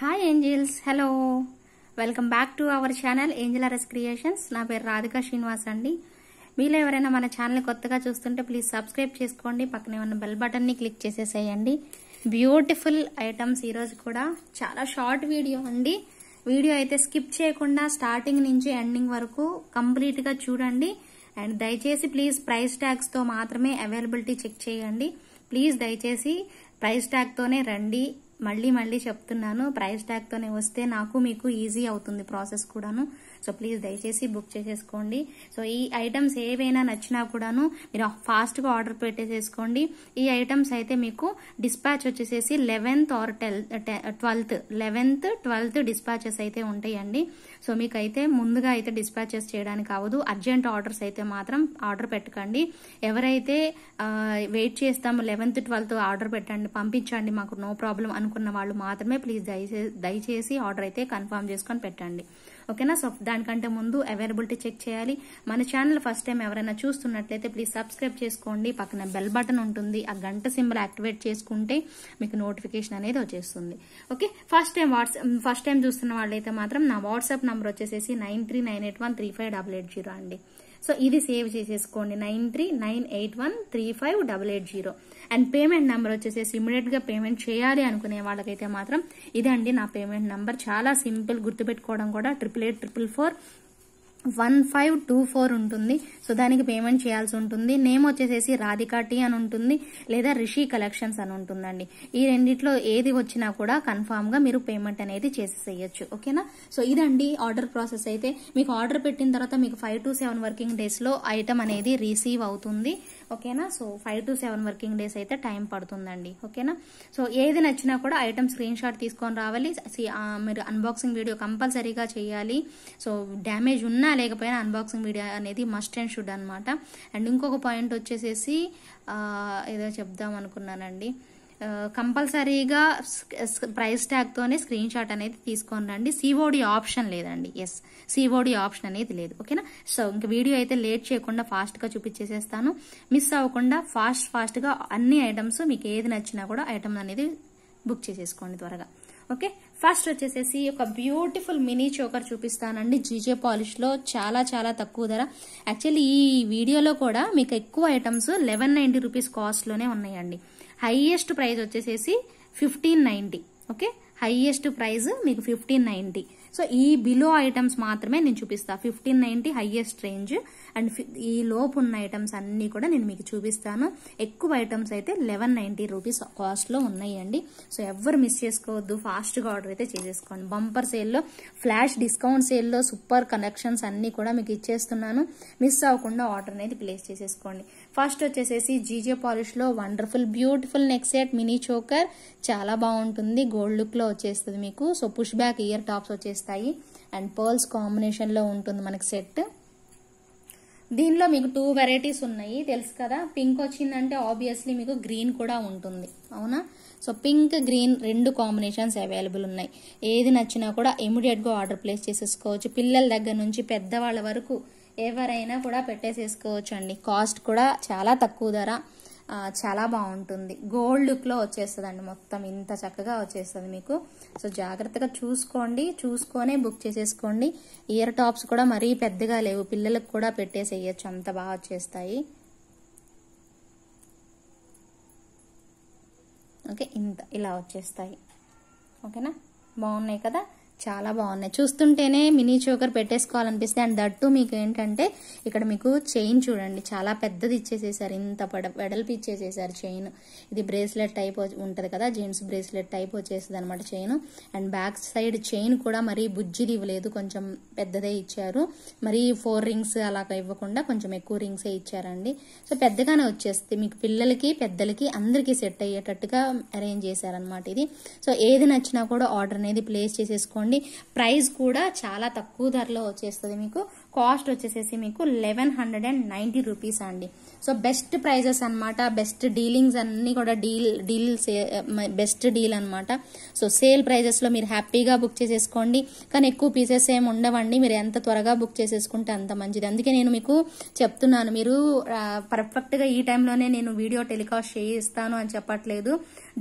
hi angels hello welcome back to our channel ఏంజిలరస్ creations నా పేరు రాధిక శ్రీనివాస్ అండి మీలో ఎవరైనా మన ఛానల్ కొత్తగా చూస్తుంటే ప్లీజ్ సబ్స్క్రైబ్ చేసుకోండి పక్కనే ఉన్న బెల్ బటన్ని క్లిక్ చేసేసేయండి బ్యూటిఫుల్ ఐటమ్స్ ఈరోజు కూడా చాలా షార్ట్ వీడియో అండి వీడియో అయితే స్కిప్ చేయకుండా స్టార్టింగ్ నుంచి ఎండింగ్ వరకు కంప్లీట్గా చూడండి అండ్ దయచేసి ప్లీజ్ ప్రైస్ ట్యాగ్స్తో మాత్రమే అవైలబిలిటీ చెక్ చేయండి ప్లీజ్ దయచేసి ప్రైస్ ట్యాగ్తోనే రండి మళ్ళీ మళ్ళీ చెప్తున్నాను ప్రైస్ ట్యాగ్తోనే వస్తే నాకు మీకు ఈజీ అవుతుంది ప్రాసెస్ కూడాను సో ప్లీజ్ దయచేసి బుక్ చేసేసుకోండి సో ఈ ఐటమ్స్ ఏవైనా నచ్చినా కూడాను మీరు ఫాస్ట్గా ఆర్డర్ పెట్టేసేసుకోండి ఈ ఐటమ్స్ అయితే మీకు డిస్పాచ్ వచ్చేసేసి eleventh or tell twelfth eleventh twelfth dispatches అయితే ఉంటాయండి సో మీకైతే ముందుగా అయితే డిస్పాచెస్ చేయడానికి అవ్వదు అర్జెంట్ ఆర్డర్స్ అయితే మాత్రం ఆర్డర్ పెట్టకండి ఎవరైతే వెయిట్ చేస్తాము లెవెన్త్ ట్వెల్త్ ఆర్డర్ పెట్టండి పంపించండి మాకు నో ప్రాబ్లం అనుకున్న వాళ్ళు మాత్రమే ప్లీజ్ దయచేసి దయచేసి ఆర్డర్ అయితే కన్ఫర్మ్ చేసుకొని పెట్టండి ఓకేనా సో దానికంటే ముందు అవైలబిలిటీ చెక్ చేయాలి మన ఛానల్ ఫస్ట్ టైం ఎవరైనా చూస్తున్నట్లయితే ప్లీజ్ సబ్స్క్రైబ్ చేసుకోండి పక్కన బెల్ బటన్ ఉంటుంది ఆ గంట సింబల్ యాక్టివేట్ చేసుకుంటే మీకు నోటిఫికేషన్ అనేది వచ్చేస్తుంది okay first time WhatsApp first time చూస్తున్న వాళ్ళైతే మాత్రం నా వాట్సాప్ నంబర్ వచ్చేసేసి nine three nine eight one three five double eight zero అండి సో ఇది సేవ్ చేసేసుకోండి nine three nine eight one three five double eight zero and payment number వచ్చేసేసి ఇమీడియట్గా పేమెంట్ చేయాలి అనుకునే వాళ్ళకైతే మాత్రం ఇదండి నా పేమెంట్ నెంబర్ చాలా సింపుల్ గుర్తుపెట్టుకోవడం కూడా triple eight triple four one five two four ఉంటుంది సో దానికి పేమెంట్ చేయాల్సి ఉంటుంది నేమ్ వచ్చేసేసి రాధికా టీ అని ఉంటుంది లేదా రిషి కలెక్షన్స్ అని ఉంటుందండి ఈ రెండిట్లో ఏది వచ్చినా కూడా కన్ఫామ్ గా మీరు పేమెంట్ అనేది చేసేసేయచ్చు ఓకేనా సో ఇదండి ఆర్డర్ ప్రాసెస్ అయితే మీకు ఆర్డర్ పెట్టిన తర్వాత మీకు five to seven working days లో ఐటమ్ అనేది రిసీవ్ అవుతుంది ఓకేనా so five to seven working days అయితే టైం పడుతుందండి ఓకేనా సో ఏది నచ్చినా కూడా ఐటమ్ స్క్రీన్ షాట్ తీసుకొని రావాలి మీరు అన్బాక్సింగ్ వీడియో కంపల్సరీగా చేయాలి సో డ్యామేజ్ ఉన్నా లేకపోయినా అన్బాక్సింగ్ వీడియో అనేది మస్ట్ అండ్ షుడ్ అనమాట అండ్ ఇంకొక పాయింట్ వచ్చేసేసి ఏదో చెప్దాం అనుకున్నానండి కంపల్సరీగా ప్రైస్ ట్యాగ్తోనే స్క్రీన్ షాట్ అనేది తీసుకొని రండి సిఓడి ఆప్షన్ లేదండి ఎస్ సిఓడి ఆప్షన్ అనేది లేదు ఓకేనా సో ఇంకా వీడియో అయితే లేట్ చేయకుండా ఫాస్ట్గా చూపించేసేస్తాను మిస్ అవ్వకుండా ఫాస్ట్ ఫాస్ట్గా అన్ని ఐటమ్స్ మీకు ఏది నచ్చినా కూడా ఐటమ్ అనేది బుక్ చేసేసుకోండి త్వరగా ఓకే ఫస్ట్ వచ్చేసేసి ఒక బ్యూటిఫుల్ మినీ చోకర్ చూపిస్తానండి జీజే పాలిష్లో చాలా చాలా తక్కువ ధర యాక్చువల్లీ ఈ వీడియోలో కూడా మీకు ఎక్కువ ఐటమ్స్ లెవెన్ నైన్టీ రూపీస్ కాస్ట్లోనే ఉన్నాయండి హైయెస్ట్ ప్రైజ్ వచ్చేసేసి fifteen ninety okay highest price మీకు ఫిఫ్టీన్ నైన్టీ సో ఈ బిలో ఐటమ్స్ మాత్రమే నేను చూపిస్తా fifteen ninety highest range and ఈ లోపు ఉన్న ఐటమ్స్ అన్నీ కూడా నేను మీకు చూపిస్తాను ఎక్కువ ఐటమ్స్ అయితే లెవెన్ నైంటీ రూపీస్ కాస్ట్లో ఉన్నాయండి సో ఎవరు మిస్ చేసుకోవద్దు ఫాస్ట్గా ఆర్డర్ అయితే చేసేసుకోండి బంపర్ సేల్లో ఫ్లాష్ డిస్కౌంట్ సేల్లో సూపర్ కలెక్షన్స్ అన్నీ కూడా మీకు ఇచ్చేస్తున్నాను మిస్ అవ్వకుండా ఆర్డర్ అనేది ప్లేస్ చేసేసుకోండి ఫస్ట్ వచ్చేసేసి జీజే పాలిష్లో wonderful beautiful neck set mini choker చాలా బాగుంటుంది గోల్డ్ లుక్లో వచ్చేస్తుంది మీకు so push back ear tops వచ్చేస్తాయి అండ్ పర్ల్స్ కాంబినేషన్లో ఉంటుంది మనకి సెట్ దీనిలో మీకు టూ వెరైటీస్ ఉన్నాయి తెలుసు కదా పింక్ వచ్చిందంటే ఆబ్వియస్లీ మీకు గ్రీన్ కూడా ఉంటుంది అవునా సో పింక్ గ్రీన్ రెండు కాంబినేషన్స్ అవైలబుల్ ఉన్నాయి ఏది నచ్చినా కూడా ఇమీడియట్గా ఆర్డర్ ప్లేస్ చేసేసుకోవచ్చు పిల్లల దగ్గర నుంచి పెద్దవాళ్ళ వరకు ఎవరైనా కూడా పెట్టేసేసుకోవచ్చు అండి కాస్ట్ కూడా చాలా తక్కువ ధర చాలా బాగుంటుంది గోల్డ్ వచ్చేస్తుంది అండి మొత్తం ఇంత చక్కగా వచ్చేస్తుంది మీకు సో జాగ్రత్తగా చూసుకోండి చూసుకొనే బుక్ చేసేసుకోండి ఇయర్ టాప్స్ కూడా మరీ పెద్దగా లేవు పిల్లలకు కూడా పెట్టేసేయచ్చు అంత బాగా వచ్చేస్తాయి ఓకే ఇంత ఇలా వచ్చేస్తాయి ఓకేనా బాగున్నాయి కదా చాలా బాగున్నాయి చూస్తుంటేనే మినీ చోకర్ పెట్టేసుకోవాలనిపిస్తుంది అండ్ దట్టు మీకు ఏంటంటే ఇక్కడ మీకు చైన్ చూడండి చాలా పెద్దది ఇచ్చేసేసారు ఇంత పడ వెడల్పు ఇచ్చేసేసారు చైన్ ఇది బ్రేస్లెట్ టైప్ ఉంటుంది కదా జెంట్స్ బ్రేస్లెట్ టైప్ వచ్చేసింది అనమాట chain and back side chain కూడా మరీ బుజ్జిది ఇవ్వలేదు కొంచెం పెద్దదే ఇచ్చారు మరీ ఫోర్ రింగ్స్ అలాగా ఇవ్వకుండా కొంచెం ఎక్కువ రింగ్సే ఇచ్చారండి సో పెద్దగానే వచ్చేస్తుంది మీకు పిల్లలకి పెద్దలకి అందరికీ సెట్ అయ్యేటట్టుగా అరేంజ్ చేశారనమాట ఇది సో ఏది నచ్చినా కూడా ఆర్డర్ అనేది ప్లేస్ చేసేసుకోండి తీసుకోండి ప్రైస్ కూడా చాలా తక్కువ ధరలో వచ్చేస్తుంది మీకు కాస్ట్ వచ్చేసేసి మీకు లెవెన్ హండ్రెడ్ అండ్ రూపీస్ అండి సో బెస్ట్ ప్రైజెస్ అనమాట బెస్ట్ డీలింగ్స్ అన్నీ కూడా డీల్ డీల్ బెస్ట్ డీల్ అనమాట సో సేల్ ప్రైజెస్లో మీరు హ్యాపీగా బుక్ చేసేసుకోండి కానీ ఎక్కువ పీసెస్ ఏమి ఉండవండి మీరు ఎంత త్వరగా బుక్ చేసేసుకుంటే అంత మంచిది అందుకే నేను మీకు చెప్తున్నాను మీరు పర్ఫెక్ట్గా ఈ టైంలోనే నేను వీడియో టెలికాస్ట్ చేయిస్తాను అని చెప్పట్లేదు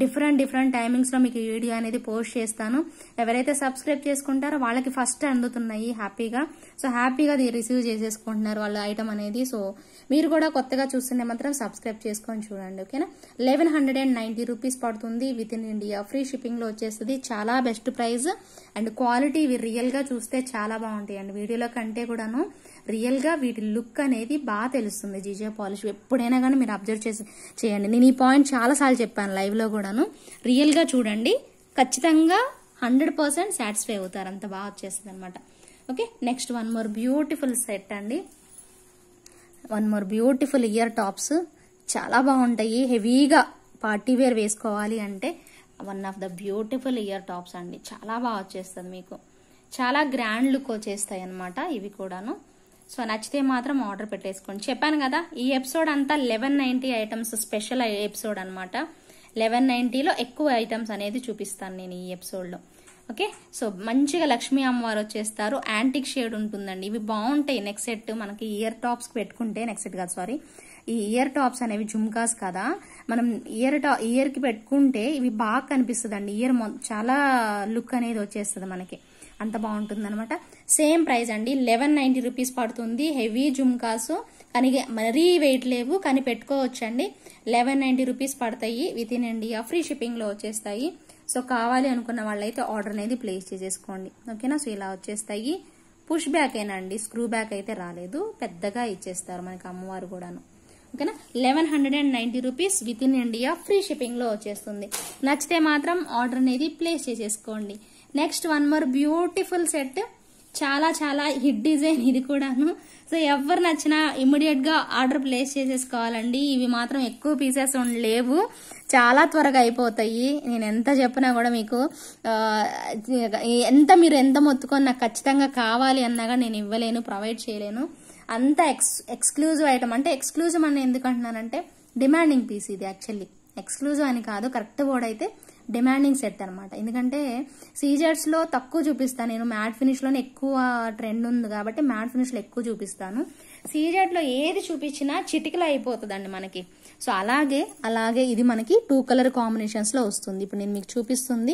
డిఫరెంట్ డిఫరెంట్ టైమింగ్స్లో మీకు వీడియో అనేది పోస్ట్ చేస్తాను ఎవరైతే సబ్స్క్రైబ్ చేసుకుంటారో వాళ్ళకి ఫస్ట్ అందుతున్నాయి హ్యాపీగా సో హ్యాపీగా రిసీవ్ చేసేసుకుంటున్నారు వాళ్ళ ఐటమ్ అనేది సో మీరు కూడా కొత్తగా చూస్తుంటే మాత్రం సబ్స్క్రైబ్ చేసుకొని చూడండి ఓకేనా లెవెన్ హండ్రెడ్ అండ్ రూపీస్ పడుతుంది విత్ ఇన్ ఇండియా ఫ్రీ షిప్పింగ్లో వచ్చేస్తుంది చాలా బెస్ట్ ప్రైస్ అండ్ క్వాలిటీ ఇవి రియల్గా చూస్తే చాలా బాగుంటాయి అండ్ వీడియోలో కంటే కూడాను రియల్గా వీటి లుక్ అనేది బాగా తెలుస్తుంది జీజే పాలిష్ ఎప్పుడైనా కానీ మీరు అబ్జర్వ్ చేసి చేయండి నేను ఈ పాయింట్ చాలాసార్లు చెప్పాను లైవ్లో కూడాను రియల్గా చూడండి ఖచ్చితంగా హండ్రెడ్ పర్సెంట్ సాటిస్ఫై అవుతారు అంత బాగా వచ్చేస్తుంది అనమాట okay next one more beautiful set అండి one more beautiful ear tops చాలా బాగుంటాయి హెవీగా పార్టీ వేర్ వేసుకోవాలి అంటే one of the beautiful ear tops అండి చాలా బాగా వచ్చేస్తుంది మీకు చాలా గ్రాండ్ లుక్ వచ్చేస్తాయి అనమాట ఇవి కూడాను సో నచ్చితే మాత్రం ఆర్డర్ పెట్టేసుకోండి చెప్పాను కదా ఈ ఎపిసోడ్ అంతా eleven ninety items special episode అనమాట లెవెన్ నైన్టీలో ఎక్కువ ఐటమ్స్ అనేది చూపిస్తాను నేను ఈ ఎపిసోడ్లో ఓకే సో మంచిగా లక్ష్మీ అమ్మవారు వచ్చేస్తారు యాంటిక్ షేడ్ ఉంటుందండి ఇవి బాగుంటాయి నెక్ సెట్ మనకి ఇయర్ టాప్స్ పెట్టుకుంటే నెక్ సెట్ కాదు సారీ ఈ ఇయర్ టాప్స్ అనేవి జుమ్కాస్ కదా మనం ఇయర్ టా ఇయర్కి పెట్టుకుంటే ఇవి బాగా కనిపిస్తుంది అండి ఇయర్ చాలా లుక్ అనేది వచ్చేస్తుంది మనకి అంత అనమాట సేమ్ ప్రైస్ అండి లెవెన్ నైంటీ రూపీస్ పడుతుంది హెవీ జుమ్కాస్ కానీ మరీ వెయిట్ లేవు కానీ పెట్టుకోవచ్చండి లెవెన్ నైంటీ రూపీస్ పడతాయి విత్ ఇన్ ఇండియా ఫ్రీ షిప్పింగ్లో వచ్చేస్తాయి సో కావాలి అనుకున్న వాళ్ళైతే ఆర్డర్ అనేది ప్లేస్ చేసేసుకోండి ఓకేనా సో ఇలా వచ్చేస్తాయి పుష్ బ్యాక్ అండి స్క్రూ బ్యాక్ అయితే రాలేదు పెద్దగా ఇచ్చేస్తారు మనకి అమ్మవారు కూడాను ఓకేనా eleven hundred and ninety rupees with in India free షిప్పింగ్లో వచ్చేస్తుంది నచ్చితే మాత్రం ఆర్డర్ అనేది ప్లేస్ చేసేసుకోండి next one more beautiful set చాలా చాలా హిట్ డిజైన్ ఇది కూడాను సో ఎవరు నచ్చినా ఇమ్మీడియట్ గా ఆర్డర్ ప్లేస్ చేసేసుకోవాలండి ఇవి మాత్రం ఎక్కువ పీసెస్ లేవు చాలా త్వరగా అయిపోతాయి నేను ఎంత చెప్పినా కూడా మీకు ఎంత మీరు ఎంత మొత్తుకొని నాకు ఖచ్చితంగా కావాలి అన్నాగా నేను ఇవ్వలేను ప్రొవైడ్ చేయలేను అంత ఎక్స్ ఎక్స్క్లూజివ్ ఐటమ్ అంటే ఎక్స్క్లూజివ్ అని ఎందుకంటున్నానంటే డిమాండింగ్ పీస్ ఇది యాక్చువల్లీ ఎక్స్క్లూజివ్ అని కాదు కరెక్ట్ వర్డ్ అయితే డిమాండింగ్ సెట్ అనమాట ఎందుకంటే సీజర్స్లో తక్కువ చూపిస్తాను నేను మ్యాట్ ఫినిష్లోనే ఎక్కువ ట్రెండ్ ఉంది కాబట్టి మ్యాట్ ఫినిష్లో ఎక్కువ చూపిస్తాను లో ఏది చూపించినా చిటికలు అయిపోతుందండి మనకి సో అలాగే అలాగే ఇది మనకి టూ కలర్ కాంబినేషన్స్లో వస్తుంది ఇప్పుడు నేను మీకు చూపిస్తుంది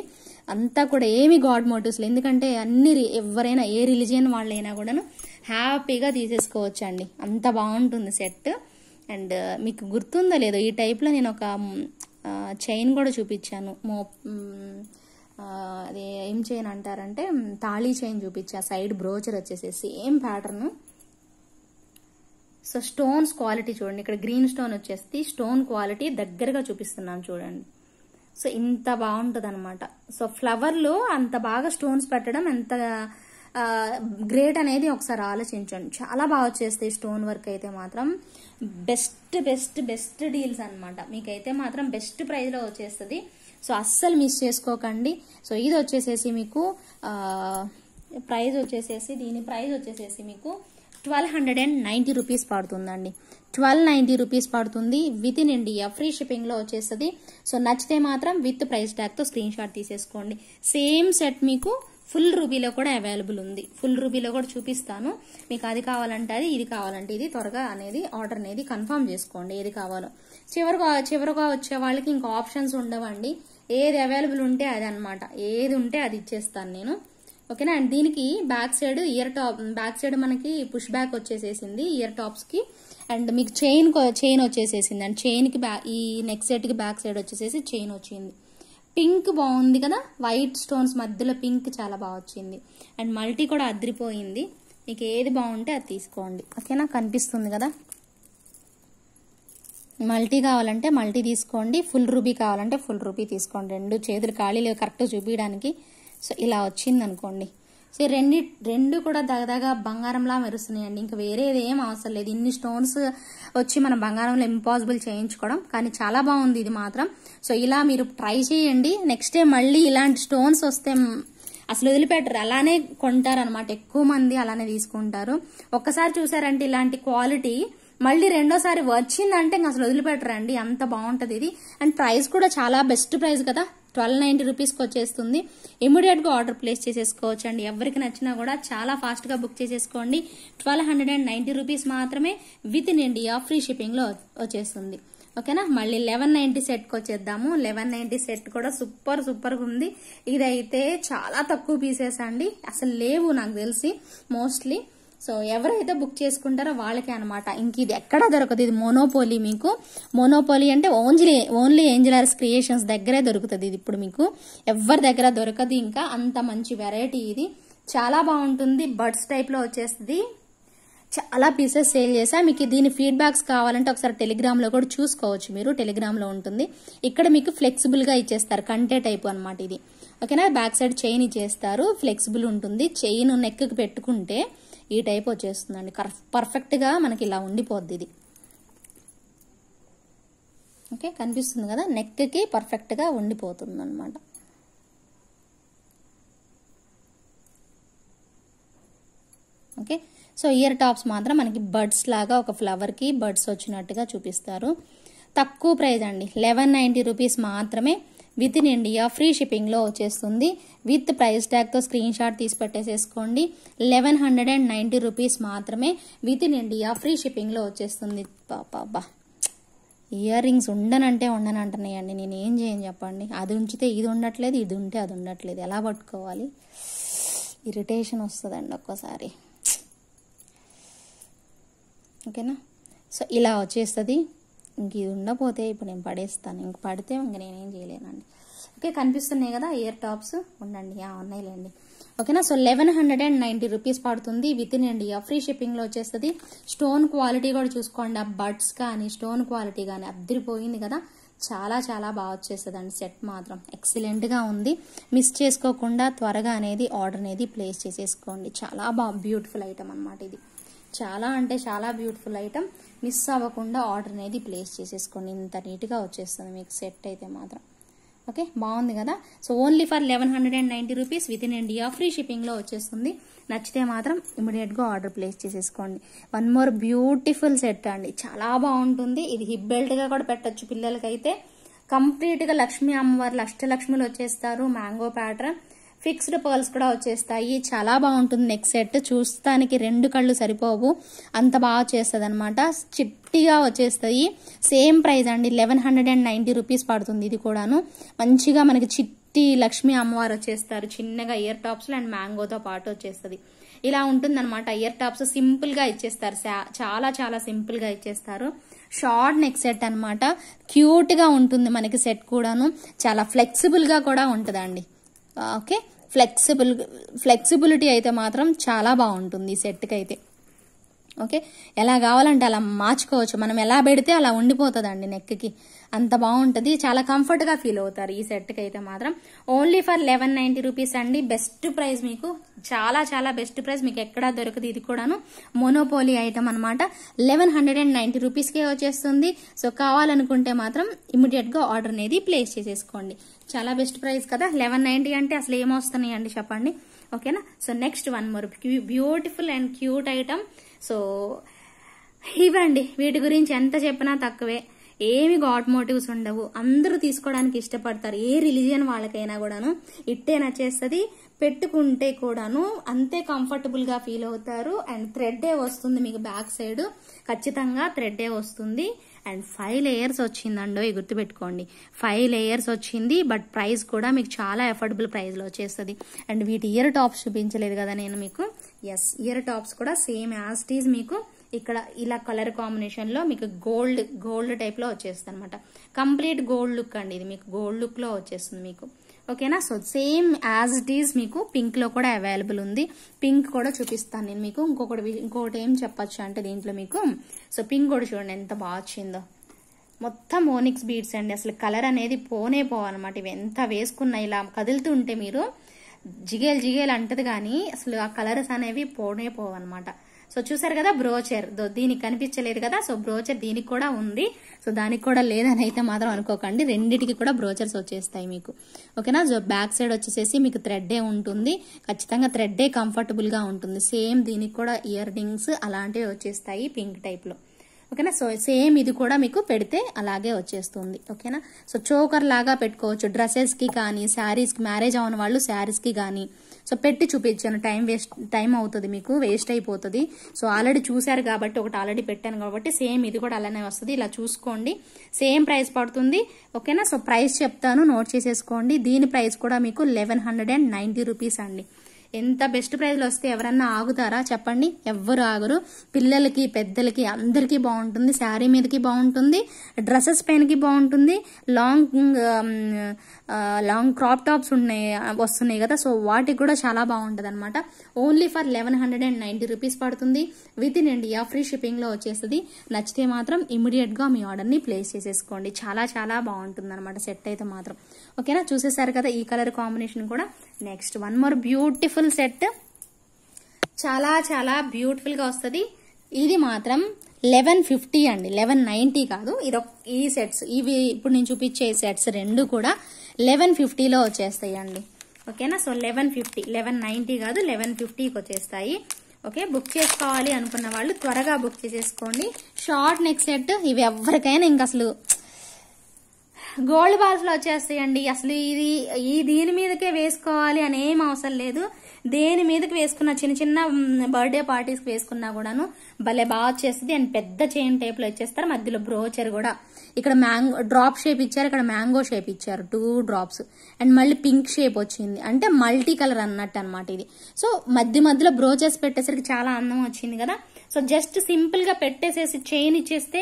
అంతా కూడా ఏమి గాడ్ మోటివ్స్ లేదు ఎందుకంటే అన్ని ఎవరైనా ఏ రిలీజియన్ వాళ్ళైనా కూడాను హ్యాపీగా తీసేసుకోవచ్చు అండి అంత బాగుంటుంది సెట్ అండ్ మీకు గుర్తుందో లేదో ఈ టైప్లో నేను ఒక చైన్ కూడా చూపించాను మో అదే ఏం చైన్ అంటారంటే తాళీ చైన్ చూపించా సైడ్ బ్రోచర్ వచ్చేసి same pattern so stones quality చూడండి ఇక్కడ గ్రీన్ స్టోన్ వచ్చేసి స్టోన్ క్వాలిటీ దగ్గరగా చూపిస్తున్నాను చూడండి సో ఇంత బాగుంటుంది సో ఫ్లవర్లు అంత బాగా స్టోన్స్ పెట్టడం ఎంత గ్రేట్ అనేది ఒకసారి ఆలోచించండి చాలా బాగా వచ్చేస్తాయి స్టోన్ వర్క్ అయితే మాత్రం బెస్ట్ బెస్ట్ బెస్ట్ డీల్స్ అనమాట మీకైతే మాత్రం బెస్ట్ ప్రైజ్లో వచ్చేస్తుంది సో అస్సలు మిస్ చేసుకోకండి సో ఇది వచ్చేసేసి మీకు ప్రైజ్ వచ్చేసేసి దీని ప్రైజ్ వచ్చేసేసి మీకు twelve hundred and ninety rupees పడుతుందండి ట్వెల్వ్ నైంటీ రూపీస్ పడుతుంది విత్ ఇన్ ఇండియా ఫ్రీ షిప్పింగ్లో వచ్చేస్తుంది సో నచ్చితే మాత్రం విత్ ప్రైస్ ట్యాగ్తో స్క్రీన్ షాట్ తీసేసుకోండి సేమ్ సెట్ మీకు ఫుల్ రూబీలో కూడా అవైలబుల్ ఉంది ఫుల్ రూబీలో కూడా చూపిస్తాను మీకు అది కావాలంటే అది ఇది కావాలంటే ఇది త్వరగా అనేది ఆర్డర్ అనేది కన్ఫర్మ్ చేసుకోండి ఏది కావాలో చివరిగా చివరిగా వచ్చే వాళ్ళకి ఇంకా ఆప్షన్స్ ఉండవండి ఏది అవైలబుల్ ఉంటే అది అనమాట ఏది ఉంటే అది ఇచ్చేస్తాను నేను ఓకేనా అండ్ దీనికి back side ear top back side మనకి పుష్ బ్యాక్ వచ్చేసేసింది ఇయర్ టాప్స్కి అండ్ మీకు చైన్ చైన్ వచ్చేసేసింది అండ్ చైన్కి బ్యాక్ ఈ నెక్ సెట్కి బ్యాక్ సైడ్ వచ్చేసేసి చైన్ వచ్చింది పింక్ బాగుంది కదా వైట్ స్టోన్స్ మధ్యలో పింక్ చాలా బాగా వచ్చింది అండ్ మల్టీ కూడా అద్రిపోయింది మీకు ఏది బాగుంటే అది తీసుకోండి ఓకేనా కనిపిస్తుంది కదా మల్టీ కావాలంటే మల్టీ తీసుకోండి ఫుల్ రూబీ కావాలంటే ఫుల్ రూబీ తీసుకోండి రెండు చేతులు ఖాళీ లేవు కరెక్ట్ చూపించడానికి సో ఇలా వచ్చింది అనుకోండి సో రెండు రెండు కూడా దగదగా బంగారంలా మెరుస్తున్నాయండి ఇంకా వేరేది ఏం అవసరం లేదు ఇన్ని స్టోన్స్ వచ్చి మనం బంగారంలో ఇంపాసిబుల్ చేయించుకోవడం కానీ చాలా బాగుంది ఇది మాత్రం సో ఇలా మీరు ట్రై చేయండి నెక్స్ట్ డే మళ్ళీ ఇలాంటి స్టోన్స్ వస్తే అసలు వదిలిపెట్టరు అలానే కొంటారనమాట ఎక్కువ మంది అలానే తీసుకుంటారు ఒక్కసారి చూసారంటే ఇలాంటి క్వాలిటీ మళ్ళీ రెండోసారి వచ్చిందంటే ఇంకా అసలు వదిలిపెట్టరండి అంత బాగుంటుంది ఇది అండ్ ప్రైస్ కూడా చాలా బెస్ట్ ప్రైస్ కదా ట్వెల్వ్ నైంటీ రూపీస్కి వచ్చేస్తుంది ఇమీడియట్గా ఆర్డర్ ప్లేస్ చేసేసుకోవచ్చు అండి ఎవరికి నచ్చినా కూడా చాలా ఫాస్ట్గా బుక్ చేసేసుకోండి twelve hundred and ninety rupees మాత్రమే విత్ ఇన్ ఇండియా ఫ్రీ షిప్పింగ్లో వచ్చేస్తుంది ఓకేనా మళ్ళీ లెవెన్ నైంటీ సెట్కి వచ్చేద్దాము లెవెన్ నైన్టీ సెట్ కూడా సూపర్ సూపర్గా ఉంది ఇదైతే చాలా తక్కువ పీసెస్ అండి అసలు లేవు నాకు తెలిసి మోస్ట్లీ సో ఎవరైతే బుక్ చేసుకుంటారో వాళ్ళకే అనమాట ఇంక ఇది ఎక్కడ దొరకదు ఇది మోనోపోలీ మీకు మోనోపోలీ అంటే ఓన్లీ ఓన్లీ ఏంజలర్స్ క్రియేషన్స్ దగ్గరే దొరుకుతుంది ఇది ఇప్పుడు మీకు ఎవరి దగ్గర దొరకదు ఇంకా అంత మంచి వెరైటీ ఇది చాలా బాగుంటుంది బర్డ్స్ టైప్లో వచ్చేస్తుంది చాలా పీసెస్ సేల్ చేసా మీకు దీని ఫీడ్బ్యాక్స్ కావాలంటే ఒకసారి టెలిగ్రామ్లో కూడా చూసుకోవచ్చు మీరు టెలిగ్రామ్లో ఉంటుంది ఇక్కడ మీకు ఫ్లెక్సిబుల్గా ఇచ్చేస్తారు కంటే టైప్ అనమాట ఇది ఓకేనా బ్యాక్ సైడ్ చైన్ ఇచ్చేస్తారు ఫ్లెక్సిబుల్ ఉంటుంది చైన్ నెక్కి పెట్టుకుంటే ఈ టైప్ వచ్చేస్తుందండి పర్ఫెక్ట్గా మనకి ఇలా ఉండిపోద్ది ఇది ఓకే కనిపిస్తుంది కదా నెక్కి పర్ఫెక్ట్గా ఉండిపోతుంది అనమాట ఓకే సో ఇయర్ టాప్స్ మాత్రం మనకి బర్డ్స్ లాగా ఒక ఫ్లవర్కి బర్డ్స్ వచ్చినట్టుగా చూపిస్తారు తక్కువ ప్రైజ్ అండి లెవెన్ నైంటీ రూపీస్ మాత్రమే విత్ ఇన్ ఇండియా ఫ్రీ షిప్పింగ్లో వచ్చేస్తుంది విత్ ప్రైస్ ట్యాగ్తో స్క్రీన్ షాట్ తీసి పెట్టేసేసుకోండి eleven hundred and ninety rupees మాత్రమే విత్ ఇన్ ఇండియా ఫ్రీ షిప్పింగ్లో వచ్చేస్తుంది పాపా ఇయర్ రింగ్స్ ఉండనంటే ఉండనంటున్నాయండి నేను ఏం చేయను చెప్పండి అది ఉంచితే ఇది ఉండట్లేదు ఇది ఉంటే అది ఉండట్లేదు ఎలా పట్టుకోవాలి ఇరిటేషన్ వస్తుందండి ఒక్కోసారి ఓకేనా సో ఇలా వచ్చేస్తుంది ఇంక ఇది ఉండబోతే ఇప్పుడు నేను పడేస్తాను ఇంక పడితే ఇంక నేనేం చేయలేనండి ఓకే కనిపిస్తున్నాయి కదా ఇయర్ టాప్స్ ఉండండి ఉన్నాయి లేండి ఓకేనా so eleven hundred and ninety rupees పడుతుంది విత్ ఇన్ ఇండియా ఫ్రీ షిప్పింగ్లో వచ్చేస్తుంది స్టోన్ క్వాలిటీ కూడా చూసుకోండి ఆ బడ్స్ కానీ స్టోన్ క్వాలిటీ కానీ అద్దరిపోయింది కదా చాలా చాలా బాగా అండి సెట్ మాత్రం ఎక్సలెంట్గా ఉంది మిస్ చేసుకోకుండా త్వరగా అనేది ఆర్డర్ అనేది ప్లేస్ చేసేసుకోండి చాలా బాగా బ్యూటిఫుల్ ఐటమ్ అనమాట ఇది చాలా అంటే చాలా బ్యూటిఫుల్ ఐటమ్ మిస్ అవ్వకుండా ఆర్డర్ అనేది ప్లేస్ చేసేసుకోండి ఇంత నీట్గా వచ్చేస్తుంది మీకు సెట్ అయితే మాత్రం ఓకే బాగుంది కదా so only for eleven hundred and ninety rupees with in India free షిప్పింగ్లో వచ్చేస్తుంది నచ్చితే మాత్రం ఇమీడియట్గా ఆర్డర్ ప్లేస్ చేసేసుకోండి వన్ మోర్ బ్యూటిఫుల్ సెట్ అండి చాలా బాగుంటుంది ఇది హిప్ బెల్ట్గా కూడా పెట్టచ్చు పిల్లలకైతే కంప్లీట్గా లక్ష్మీ అమ్మవారు అష్టలక్ష్మిలు వచ్చేస్తారు మ్యాంగో ప్యాటర్న్ ఫిక్స్డ్ పర్ల్స్ కూడా వచ్చేస్తాయి చాలా బాగుంటుంది నెక్ సెట్ చూస్తానికి రెండు కళ్ళు సరిపోవు అంత బాగా చేస్తుంది అనమాట చిట్టిగా వచ్చేస్తాయి సేమ్ ప్రైస్ అండి eleven hundred and ninety rupees పడుతుంది ఇది కూడాను మంచిగా మనకి చిట్టి లక్ష్మీ అమ్మవారు వచ్చేస్తారు చిన్నగా ఇయర్ టాప్స్లో అండ్ మ్యాంగోతో పాటు వచ్చేస్తుంది ఇలా ఉంటుంది అనమాట ఇయర్ టాప్స్ సింపుల్గా ఇచ్చేస్తారు చాలా చాలా సింపుల్గా ఇచ్చేస్తారు షార్ట్ నెక్ సెట్ అనమాట క్యూట్గా ఉంటుంది మనకి సెట్ కూడాను చాలా ఫ్లెక్సిబుల్గా కూడా ఉంటుందండి ఓకే ఫ్లెక్సిబుల్ ఫ్లెక్సిబిలిటీ అయితే మాత్రం చాలా బాగుంటుంది ఈ సెట్కి అయితే ఓకే ఎలా కావాలంటే అలా మార్చుకోవచ్చు మనం ఎలా పెడితే అలా ఉండిపోతుందండి నెక్కి అంత బాగుంటుంది చాలా కంఫర్ట్గా ఫీల్ అవుతారు ఈ సెట్కి అయితే మాత్రం only for eleven ninety rupees అండి బెస్ట్ ప్రైస్ మీకు చాలా చాలా బెస్ట్ ప్రైస్ మీకు ఎక్కడా దొరకదు ఇది కూడాను మోనోపోలీ ఐటమ్ అనమాట లెవెన్ హండ్రెడ్ అండ్ నైన్టీ రూపీస్కే వచ్చేస్తుంది సో కావాలనుకుంటే మాత్రం ఇమీడియట్గా ఆర్డర్ అనేది ప్లేస్ చేసేసుకోండి చాలా బెస్ట్ ప్రైస్ కదా లెవెన్ నైన్టీ అంటే అసలు ఏమొస్తున్నాయి అండి చెప్పండి ఓకేనా so next one more beautiful and cute item so ఇవ్వండి వీటి గురించి ఎంత చెప్పినా తక్కువే ఏమి గాడ్ మోటివ్స్ ఉండవు అందరూ తీసుకోవడానికి ఇష్టపడతారు ఏ రిలీజియన్ వాళ్ళకైనా కూడాను ఇట్టే నచ్చేస్తుంది పెట్టుకుంటే కూడాను అంతే కంఫర్టబుల్గా ఫీల్ అవుతారు అండ్ థ్రెడ్డే వస్తుంది మీకు బ్యాక్ సైడ్ ఖచ్చితంగా థ్రెడ్డే వస్తుంది అండ్ ఫైవ్ లేయర్స్ వచ్చిందండో గుర్తుపెట్టుకోండి ఫైవ్ లేయర్స్ వచ్చింది బట్ ప్రైస్ కూడా మీకు చాలా అఫోర్డబుల్ ప్రైస్లో వచ్చేస్తుంది అండ్ వీటి ఇయర్ టాప్స్ చూపించలేదు కదా నేను మీకు ఎస్ ఇయర్ టాప్స్ కూడా సేమ్ యాజ్ టీజ్ మీకు ఇక్కడ ఇలా కలర్ కాంబినేషన్లో మీకు గోల్డ్ గోల్డ్ టైప్లో వచ్చేస్తుంది అనమాట కంప్లీట్ గోల్డ్ లుక్ అండి ఇది మీకు గోల్డ్ లుక్లో వచ్చేస్తుంది మీకు ఓకేనా so same as it is మీకు పింక్లో కూడా అవైలబుల్ ఉంది పింక్ కూడా చూపిస్తాను నేను మీకు ఇంకొకటి ఇంకొకటి ఏం చెప్పచ్చు అంటే దీంట్లో మీకు సో పింక్ కూడా చూడండి ఎంత బాగా వచ్చిందో మొత్తం మోనిక్స్ బీడ్స్ అండి అసలు కలర్ అనేది పోనే పోవాలన్నమాట ఇవి ఎంత వేసుకున్నా ఇలా కదులుతుంటే మీరు జిగేలు జిగేలు అంటది కానీ అసలు ఆ కలర్స్ అనేవి పోనే పోవన్నమాట సో చూసారు కదా బ్రోచర్ దీనికి కనిపించలేదు కదా సో బ్రోచర్ దీనికి కూడా ఉంది సో దానికి కూడా లేదని అయితే మాత్రం అనుకోకండి రెండింటికి కూడా బ్రోచర్స్ వచ్చేస్తాయి మీకు ఓకేనా సో బ్యాక్ సైడ్ వచ్చేసేసి మీకు థ్రెడ్డే ఉంటుంది ఖచ్చితంగా థ్రెడ్డే కంఫర్టబుల్గా ఉంటుంది సేమ్ దీనికి కూడా ఇయర్ రింగ్స్ అలాంటివి వచ్చేస్తాయి పింక్ టైప్లో ఓకేనా సో సేమ్ ఇది కూడా మీకు పెడితే అలాగే వచ్చేస్తుంది ఓకేనా సో చోకర్ లాగా పెట్టుకోవచ్చు డ్రెస్సెస్కి కానీ కి మ్యారేజ్ అవన్న వాళ్ళు కి కానీ సో పెట్టి చూపించాను టైం వేస్ట్ టైం అవుతుంది మీకు వేస్ట్ అయిపోతుంది సో ఆల్రెడీ చూశారు కాబట్టి ఒకటి ఆల్రెడీ పెట్టాను కాబట్టి సేమ్ ఇది కూడా అలానే వస్తుంది ఇలా చూసుకోండి సేమ్ ప్రైస్ పడుతుంది ఓకేనా సో ప్రైస్ చెప్తాను నోట్ చేసేసుకోండి దీని ప్రైస్ కూడా మీకు eleven hundred and ninety rupees అండి ఎంత బెస్ట్ ప్రైజ్లు వస్తే ఎవరన్నా ఆగుతారా చెప్పండి ఎవ్వరు ఆగరు పిల్లలకి పెద్దలకి అందరికీ బాగుంటుంది శారీ మీదకి బాగుంటుంది డ్రెస్సెస్ పైనకి బాగుంటుంది లాంగ్ లాంగ్ క్రాప్ టాప్స్ ఉన్నాయి వస్తున్నాయి కదా సో వాటికి కూడా చాలా బాగుంటుంది అనమాట only for eleven hundred and ninety rupees పడుతుంది విత్ ఇన్ ఇండియా ఫ్రీ షిప్పింగ్లో వచ్చేస్తుంది నచ్చితే మాత్రం ఇమీడియట్గా మీ ఆర్డర్ని ప్లేస్ చేసేసుకోండి చాలా చాలా బాగుంటుంది అనమాట సెట్ అయితే మాత్రం ఓకేనా చూసేసారు కదా ఈ కలర్ కాంబినేషన్ కూడా next one more beautiful set చాలా చాలా బ్యూటిఫుల్గా వస్తుంది ఇది మాత్రం లెవెన్ ఫిఫ్టీ అండి లెవెన్ నైన్టీ కాదు ఇది ఈ సెట్స్ ఇవి ఇప్పుడు నేను చూపించే సెట్స్ రెండు కూడా లెవెన్ ఫిఫ్టీలో వచ్చేస్తాయి అండి ఓకేనా so eleven fifty eleven ninety కాదు లెవెన్ ఫిఫ్టీకి వచ్చేస్తాయి ఓకే బుక్ చేసుకోవాలి అనుకున్న వాళ్ళు త్వరగా బుక్ చేసేసుకోండి షార్ట్ నెక్ సెట్ ఇవి ఎవరికైనా ఇంకా అసలు గోల్డ్ బాల్స్లో వచ్చేస్తాయండి అసలు ఇది ఈ దీని మీదకే వేసుకోవాలి అని ఏం అవసరం లేదు దేని మీదకి వేసుకున్న చిన్న చిన్న బర్త్డే పార్టీస్కి వేసుకున్నా కూడాను భలే బాగా వచ్చేస్తుంది అండ్ పెద్ద చైన్ టైప్లో వచ్చేస్తారు మధ్యలో బ్రోచర్ కూడా ఇక్కడ మ్యాంగో డ్రాప్ షేప్ ఇచ్చారు ఇక్కడ మ్యాంగో షేప్ ఇచ్చారు టూ డ్రాప్స్ అండ్ మళ్ళీ పింక్ షేప్ వచ్చింది అంటే మల్టీ కలర్ అన్నట్టు అనమాట ఇది సో మధ్య మధ్యలో బ్రోచెస్ పెట్టేసరికి చాలా అందం వచ్చింది కదా సో జస్ట్ సింపుల్గా పెట్టేసేసి చైన్ ఇచ్చేస్తే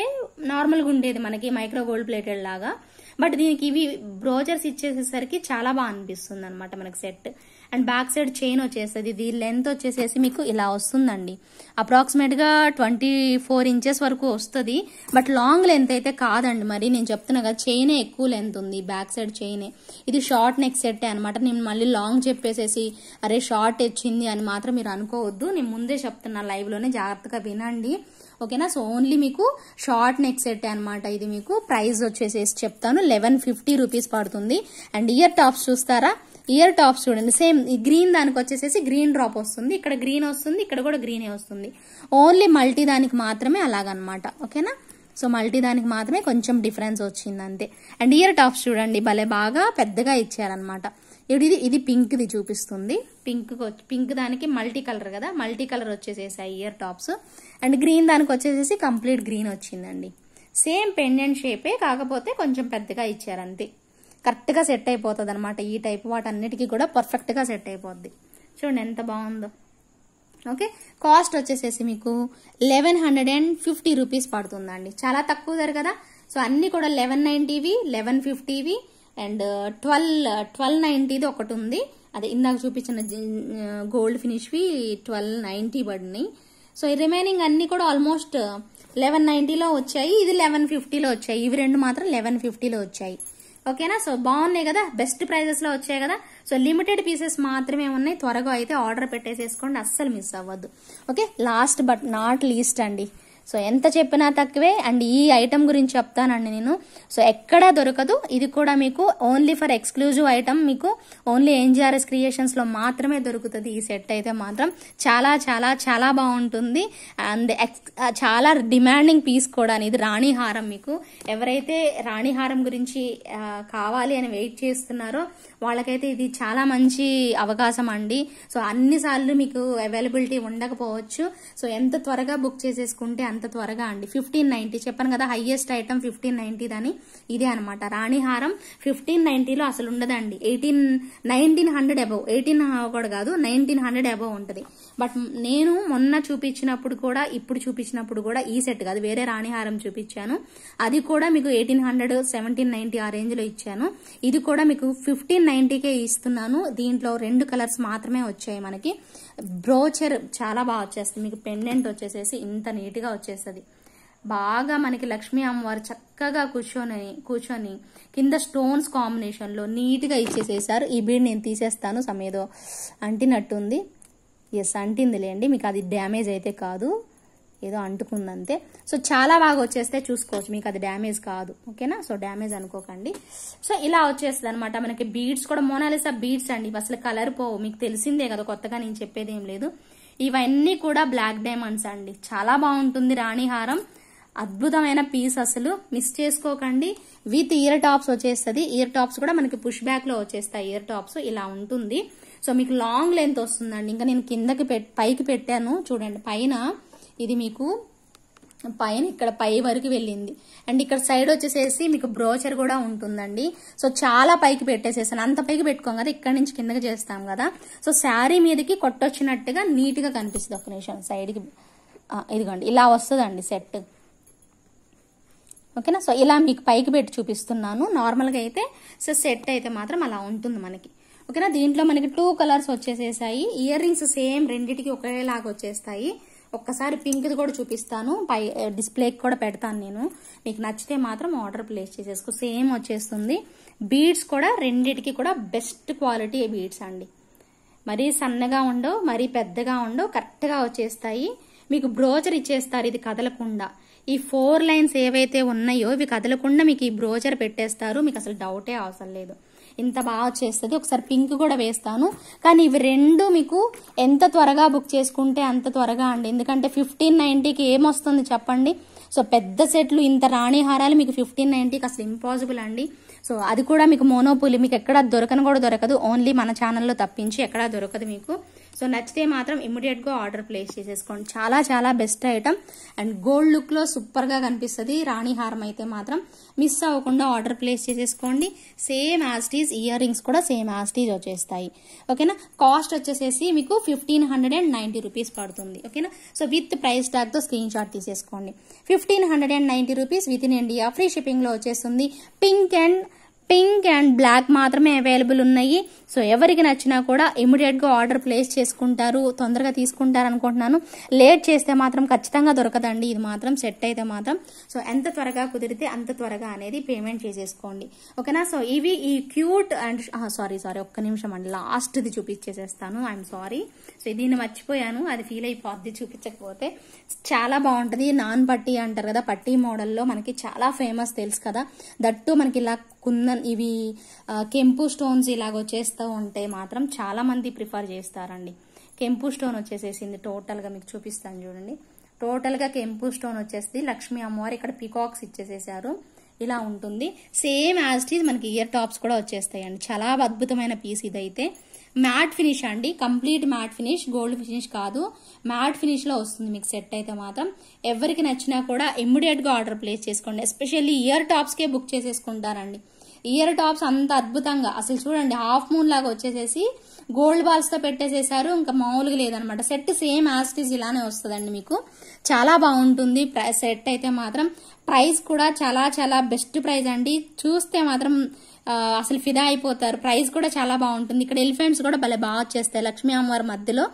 నార్మల్గా ఉండేది మనకి మైక్రో గోల్డ్ ప్లేటెడ్ లాగా బట్ దీనికి ఇవి బ్రోచర్స్ ఇచ్చేసేసరికి చాలా బాగా అనిపిస్తుంది అనమాట మనకి set and back side chain వచ్చేస్తుంది దీని లెంత్ వచ్చేసేసి మీకు ఇలా వస్తుందండి అప్రాక్సిమేట్గా ట్వంటీ ఫోర్ ఇంచెస్ వరకు వస్తుంది బట్ లాంగ్ లెంత్ అయితే కాదండి మరి నేను చెప్తున్నా కదా చైనే ఎక్కువ లెంత్ ఉంది బ్యాక్ సైడ్ చైనే ఇది షార్ట్ నెక్ సెట్టే అనమాట నేను మళ్ళీ లాంగ్ చెప్పేసేసి అరే షార్ట్ వచ్చింది అని మాత్రం మీరు అనుకోవద్దు నేను ముందే చెప్తున్నా లైవ్లోనే జాగ్రత్తగా వినండి ఓకేనా సో ఓన్లీ మీకు షార్ట్ నెక్ సెట్ అనమాట ఇది మీకు ప్రైస్ వచ్చేసేసి చెప్తాను లెవెన్ ఫిఫ్టీ రూపీస్ పడుతుంది అండ్ ఇయర్ టాప్స్ చూస్తారా ఇయర్ టాప్స్ చూడండి సేమ్ ఈ గ్రీన్ దానికి వచ్చేసేసి గ్రీన్ డ్రాప్ వస్తుంది ఇక్కడ గ్రీన్ వస్తుంది ఇక్కడ కూడా గ్రీనే వస్తుంది ఓన్లీ మల్టీ దానికి మాత్రమే అలాగనమాట ఓకేనా సో మల్టీ దానికి మాత్రమే కొంచెం డిఫరెన్స్ వచ్చింది అంతే అండ్ ఇయర్ టాప్స్ చూడండి భలే బాగా పెద్దగా ఇచ్చారనమాట ఇప్పుడు ఇది ఇది పింక్ది చూపిస్తుంది పింక్ పింక్ దానికి మల్టీ కలర్ కదా మల్టీ కలర్ ఆ ఇయర్ టాప్స్ అండ్ గ్రీన్ దానికి వచ్చేసేసి కంప్లీట్ గ్రీన్ వచ్చిందండి సేమ్ పెండెంట్ షేపే కాకపోతే కొంచెం పెద్దగా ఇచ్చారు అంతే కరెక్ట్గా సెట్ అయిపోతుంది అనమాట ఈ టైప్ వాటన్నిటికీ కూడా పర్ఫెక్ట్గా సెట్ అయిపోద్ది చూడండి ఎంత బాగుందో ఓకే కాస్ట్ వచ్చేసేసి మీకు eleven hundred and fifty rupees పడుతుందండి చాలా తక్కువ ధర కదా సో అన్నీ కూడా లెవెన్ నైన్టీవి లెవెన్ ఫిఫ్టీవి అండ్ ట్వెల్వ్ ట్వెల్వ్ నైంటీది ఒకటి ఉంది అదే ఇందాక చూపించిన గోల్డ్ ఫినిష్వి ట్వెల్వ్ నైంటీ పడినాయి సో ఈ రిమైనింగ్ అన్నీ కూడా ఆల్మోస్ట్ లెవెన్ నైంటీలో వచ్చాయి ఇది లెవెన్ ఫిఫ్టీలో వచ్చాయి ఇవి రెండు మాత్రం లెవెన్ ఫిఫ్టీలో వచ్చాయి ఓకేనా సో బాగున్నాయి కదా బెస్ట్ ప్రైజెస్లో వచ్చాయి కదా సో లిమిటెడ్ పీసెస్ మాత్రమే ఉన్నాయి త్వరగా అయితే ఆర్డర్ పెట్టేసేసుకోండి అస్సలు మిస్ అవ్వద్దు okay last but not least అండి సో ఎంత చెప్పినా తక్కువే అండ్ ఈ ఐటమ్ గురించి చెప్తానండి నేను సో ఎక్కడా దొరకదు ఇది కూడా మీకు ఓన్లీ ఫర్ ఎక్స్క్లూజివ్ ఐటమ్ మీకు ఓన్లీ ఎన్జిఆర్ఎస్ క్రియేషన్స్లో మాత్రమే దొరుకుతుంది ఈ సెట్ అయితే మాత్రం చాలా చాలా చాలా బాగుంటుంది అండ్ చాలా డిమాండింగ్ పీస్ కూడా ఇది రాణిహారం మీకు ఎవరైతే రాణిహారం గురించి కావాలి అని వెయిట్ చేస్తున్నారో వాళ్ళకైతే ఇది చాలా మంచి అవకాశం అండి సో అన్నిసార్లు మీకు అవైలబిలిటీ ఉండకపోవచ్చు సో ఎంత త్వరగా బుక్ చేసేసుకుంటే అంత అంత త్వరగా అండి ఫిఫ్టీన్ నైన్టీ చెప్పాను కదా హైయెస్ట్ ఐటమ్ ఫిఫ్టీన్ అని ఇదే అనమాట రాణిహారం ఫిఫ్టీన్ నైన్టీలో అసలు ఉండదండి eighteen nineteen hundred above eighteen కూడా కాదు నైన్టీన్ హండ్రెడ్ అబౌవ్ ఉంటుంది బట్ నేను మొన్న చూపించినప్పుడు కూడా ఇప్పుడు చూపించినప్పుడు కూడా ఈ సెట్ కాదు వేరే రాణిహారం చూపించాను అది కూడా మీకు ఎయిటీన్ హండ్రెడ్ సెవెంటీన్ నైన్టీ ఆ రేంజ్లో ఇచ్చాను ఇది కూడా మీకు ఫిఫ్టీన్ నైన్టీకే ఇస్తున్నాను దీంట్లో రెండు కలర్స్ మాత్రమే వచ్చాయి మనకి బ్రోచర్ చాలా బాగా వచ్చేస్తుంది మీకు పెండెంట్ వచ్చేసేసి ఇంత నీట్గా వచ్చేస్తుంది బాగా మనకి లక్ష్మీ అమ్మవారు చక్కగా కూర్చొని కూర్చొని కింద స్టోన్స్ కాంబినేషన్లో నీట్గా ఇచ్చేసేసారు ఈ బీడ్ నేను తీసేస్తాను సమేదో అంటినట్టుంది ఎస్ అంటిందిలేండి మీకు అది డ్యామేజ్ అయితే కాదు ఏదో అంటుకుందంతే సో చాలా బాగా వచ్చేస్తే చూసుకోవచ్చు మీకు అది డ్యామేజ్ కాదు ఓకేనా సో డ్యామేజ్ అనుకోకండి సో ఇలా వచ్చేస్తుంది అనమాట మనకి బీడ్స్ కూడా మోనాలిసా బీడ్స్ అండి అసలు కలర్ పోవు మీకు తెలిసిందే కదా కొత్తగా నేను చెప్పేది ఏం లేదు ఇవన్నీ కూడా బ్లాక్ డైమండ్స్ అండి చాలా బాగుంటుంది రాణి హారం అద్భుతమైన పీస్ అసలు మిస్ చేసుకోకండి విత్ ఇయర్ టాప్స్ వచ్చేస్తుంది ఇయర్ టాప్స్ కూడా మనకి పుష్ లో వచ్చేస్తాయి ఇయర్ టాప్స్ ఇలా ఉంటుంది సో మీకు లాంగ్ లెంత్ వస్తుందండి ఇంకా నేను కిందకి పైకి పెట్టాను చూడండి పైన ఇది మీకు పైన ఇక్కడ పై వరకు వెళ్ళింది అండ్ ఇక్కడ సైడ్ వచ్చేసేసి మీకు బ్రోచర్ కూడా ఉంటుందండి సో చాలా పైకి పెట్టేసేసాను అంత పైకి పెట్టుకోం కదా ఇక్కడ నుంచి కిందకి చేస్తాం కదా సో శారీ మీదకి కొట్టొచ్చినట్టుగా నీట్గా కనిపిస్తుంది ఒక నిమిషం సైడ్కి ఇదిగోండి ఇలా వస్తుందండి సెట్ ఓకేనా సో ఇలా మీకు పైకి పెట్టి చూపిస్తున్నాను నార్మల్గా అయితే సో సెట్ అయితే మాత్రం అలా ఉంటుంది మనకి ఓకేనా దీంట్లో మనకి టూ కలర్స్ వచ్చేసేసాయి ఇయర్ రింగ్స్ సేమ్ రెండిటికి ఒకేలాగా వచ్చేస్తాయి ఒక్కసారి పింక్ది కూడా చూపిస్తాను పై డిస్ప్లేకి కూడా పెడతాను నేను మీకు నచ్చితే మాత్రం ఆర్డర్ ప్లేస్ చేసేసుకో సేమ్ వచ్చేస్తుంది బీడ్స్ కూడా రెండిటికి కూడా బెస్ట్ క్వాలిటీ బీడ్స్ అండి మరీ సన్నగా ఉండవు మరీ పెద్దగా ఉండవు కరెక్ట్గా వచ్చేస్తాయి మీకు బ్రోచర్ ఇచ్చేస్తారు ఇది కదలకుండా ఈ ఫోర్ లైన్స్ ఏవైతే ఉన్నాయో ఇవి కదలకుండా మీకు ఈ బ్రోచర్ పెట్టేస్తారు మీకు అసలు డౌటే అవసరం లేదు ఇంత బాగా వచ్చేస్తుంది ఒకసారి పింక్ కూడా వేస్తాను కానీ ఇవి రెండు మీకు ఎంత త్వరగా బుక్ చేసుకుంటే అంత త్వరగా అండి ఎందుకంటే ఫిఫ్టీన్ నైంటీకి ఏమొస్తుంది చెప్పండి సో పెద్ద సెట్లు ఇంత రాణి హారాలు మీకు ఫిఫ్టీన్ నైంటీకి అసలు ఇంపాసిబుల్ అండి సో అది కూడా మీకు మోనోపులి మీకు ఎక్కడ దొరకను కూడా దొరకదు ఓన్లీ మన ఛానల్లో తప్పించి ఎక్కడా దొరకదు మీకు సో నచ్చితే మాత్రం ఇమ్మీడియట్గా ఆర్డర్ ప్లేస్ చేసేసుకోండి చాలా చాలా బెస్ట్ ఐటమ్ అండ్ గోల్డ్ లుక్లో సూపర్గా కనిపిస్తుంది రాణి హారం అయితే మాత్రం మిస్ అవ్వకుండా ఆర్డర్ ప్లేస్ చేసేసుకోండి సేమ్ యాస్టీజ్ ఇయర్ రింగ్స్ కూడా సేమ్ యాస్టీజ్ వచ్చేస్తాయి ఓకేనా కాస్ట్ వచ్చేసేసి మీకు fifteen hundred and ninety rupees పడుతుంది ఓకేనా సో విత్ ప్రైస్ ట్యాగ్తో స్క్రీన్ షాట్ తీసేసుకోండి fifteen hundred and ninety rupees with in India free షిప్పింగ్లో వచ్చేస్తుంది pink and pink and black మాత్రమే అవైలబుల్ ఉన్నాయి సో ఎవరికి నచ్చినా కూడా ఇమీడియట్గా ఆర్డర్ ప్లేస్ చేసుకుంటారు తొందరగా తీసుకుంటారు అనుకుంటున్నాను లేట్ చేస్తే మాత్రం ఖచ్చితంగా దొరకదండి ఇది మాత్రం సెట్ అయితే మాత్రం సో ఎంత త్వరగా కుదిరితే అంత త్వరగా అనేది పేమెంట్ చేసేసుకోండి ఓకేనా సో ఇవి ఈ క్యూట్ అండ్ సారీ సారీ ఒక్క నిమిషం అండి లాస్ట్ది చూపించేసేస్తాను ఐఎమ్ సారీ సో దీన్ని మర్చిపోయాను అది ఫీల్ అయిపోద్ది చూపించకపోతే చాలా బాగుంటుంది నాన్ పట్టీ అంటారు కదా పట్టీ మోడల్లో మనకి చాలా ఫేమస్ తెలుసు కదా దట్టు మనకి ఇలా కుందన్ ఇవి కెంపు స్టోన్స్ ఇలాగ వచ్చేస్తాయి కలర్తో ఉంటే మాత్రం చాలామంది ప్రిఫర్ చేస్తారండి కెంపు స్టోన్ వచ్చేసేసింది టోటల్గా మీకు చూపిస్తాను చూడండి టోటల్గా కెంపు స్టోన్ వచ్చేసి లక్ష్మీ అమ్మవారు ఇక్కడ పికాక్స్ ఇచ్చేసేసారు ఇలా ఉంటుంది సేమ్ యాజ్ టీజ్ మనకి ఇయర్ టాప్స్ కూడా వచ్చేస్తాయండి చాలా అద్భుతమైన పీస్ ఇదైతే మ్యాట్ ఫినిష్ అండి complete matt finish gold finish కాదు మ్యాట్ ఫినిష్లో వస్తుంది మీకు సెట్ అయితే మాత్రం ఎవరికి నచ్చినా కూడా గా ఆర్డర్ ప్లేస్ చేసుకోండి ఎస్పెషల్లీ ఇయర్ టాప్స్కే బుక్ చేసేసుకుంటారండి ఇయర్ టాప్స్ అంత అద్భుతంగా అసలు చూడండి హాఫ్ మూన్ లాగా వచ్చేసేసి గోల్డ్ బాల్స్తో పెట్టేసేసారు ఇంకా మామూలుగా లేదనమాట సెట్ సేమ్ యాస్టిజ్ ఇలానే వస్తుందండి మీకు చాలా బాగుంటుంది సెట్ అయితే మాత్రం ప్రైస్ కూడా చాలా చాలా బెస్ట్ ప్రైస్ అండి చూస్తే మాత్రం అసలు ఫిదా అయిపోతారు ప్రైస్ కూడా చాలా బాగుంటుంది ఇక్కడ ఎలిఫెంట్స్ కూడా భలే బాగా వచ్చేస్తాయి లక్ష్మీ అమ్మవారి మధ్యలో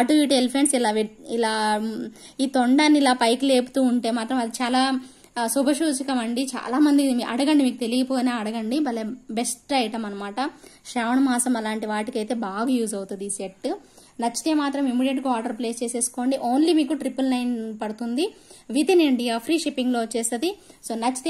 అటు ఇటు ఎలిఫెంట్స్ ఇలా ఇలా ఈ తొండాన్ని ఇలా పైకి లేపుతూ ఉంటే మాత్రం అది చాలా శుభసూచకం అండి చాలా మంది అడగండి మీకు తెలియపోయినా అడగండి భలే బెస్ట్ ఐటమ్ అనమాట శ్రావణ మాసం అలాంటి వాటికైతే బాగా యూజ్ అవుతుంది ఈ సెట్ నచ్చితే మాత్రం గా ఆర్డర్ ప్లేస్ చేసేసుకోండి ఓన్లీ మీకు ట్రిపుల్ నైన్ పడుతుంది విత్ ఇన్ ఇండియా ఫ్రీ షిప్పింగ్లో వచ్చేస్తుంది సో నచ్చితే